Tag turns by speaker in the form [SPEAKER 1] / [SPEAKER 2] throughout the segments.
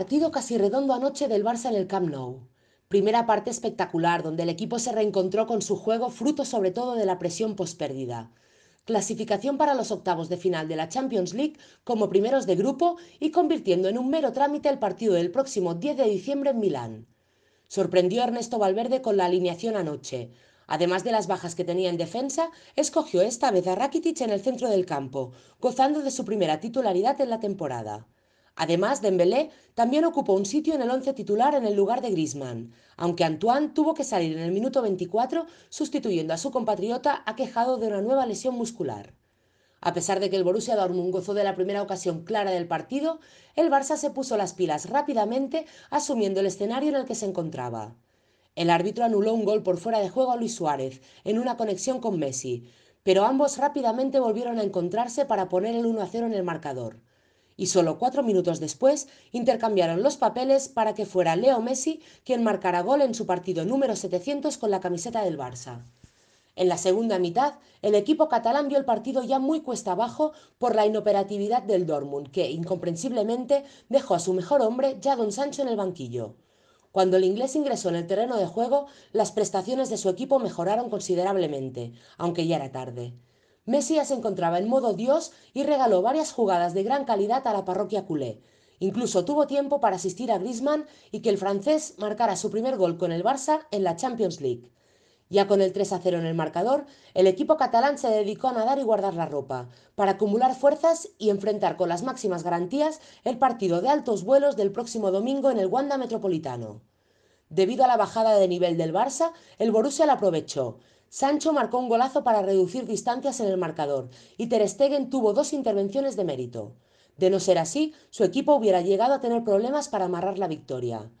[SPEAKER 1] Partido casi redondo anoche del Barça en el Camp Nou. Primera parte espectacular, donde el equipo se reencontró con su juego, fruto sobre todo de la presión pospérdida. Clasificación para los octavos de final de la Champions League como primeros de grupo y convirtiendo en un mero trámite el partido del próximo 10 de diciembre en Milán. Sorprendió Ernesto Valverde con la alineación anoche. Además de las bajas que tenía en defensa, escogió esta vez a Rakitic en el centro del campo, gozando de su primera titularidad en la temporada. Además, Dembélé también ocupó un sitio en el once titular en el lugar de Griezmann, aunque Antoine tuvo que salir en el minuto 24 sustituyendo a su compatriota aquejado de una nueva lesión muscular. A pesar de que el Borussia Dortmund gozó de la primera ocasión clara del partido, el Barça se puso las pilas rápidamente asumiendo el escenario en el que se encontraba. El árbitro anuló un gol por fuera de juego a Luis Suárez en una conexión con Messi, pero ambos rápidamente volvieron a encontrarse para poner el 1-0 en el marcador y solo cuatro minutos después intercambiaron los papeles para que fuera Leo Messi quien marcara gol en su partido número 700 con la camiseta del Barça. En la segunda mitad, el equipo catalán vio el partido ya muy cuesta abajo por la inoperatividad del Dortmund, que incomprensiblemente dejó a su mejor hombre, Jadon Sancho, en el banquillo. Cuando el inglés ingresó en el terreno de juego, las prestaciones de su equipo mejoraron considerablemente, aunque ya era tarde. Messi se encontraba en modo Dios y regaló varias jugadas de gran calidad a la parroquia culé. Incluso tuvo tiempo para asistir a Griezmann y que el francés marcara su primer gol con el Barça en la Champions League. Ya con el 3 0 en el marcador, el equipo catalán se dedicó a nadar y guardar la ropa, para acumular fuerzas y enfrentar con las máximas garantías el partido de altos vuelos del próximo domingo en el Wanda Metropolitano. Debido a la bajada de nivel del Barça, el Borussia la aprovechó, Sancho marcó un golazo para reducir distancias en el marcador y Ter tuvo dos intervenciones de mérito. De no ser así, su equipo hubiera llegado a tener problemas para amarrar la victoria.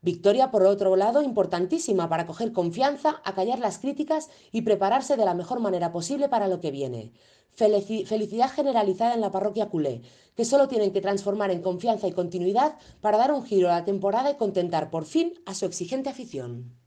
[SPEAKER 1] Victoria, por otro lado, importantísima para coger confianza, acallar las críticas y prepararse de la mejor manera posible para lo que viene. felicidad generalizada en la parroquia culé, que solo tienen que transformar en confianza y continuidad para dar un giro a la temporada y contentar por fin a su exigente afición.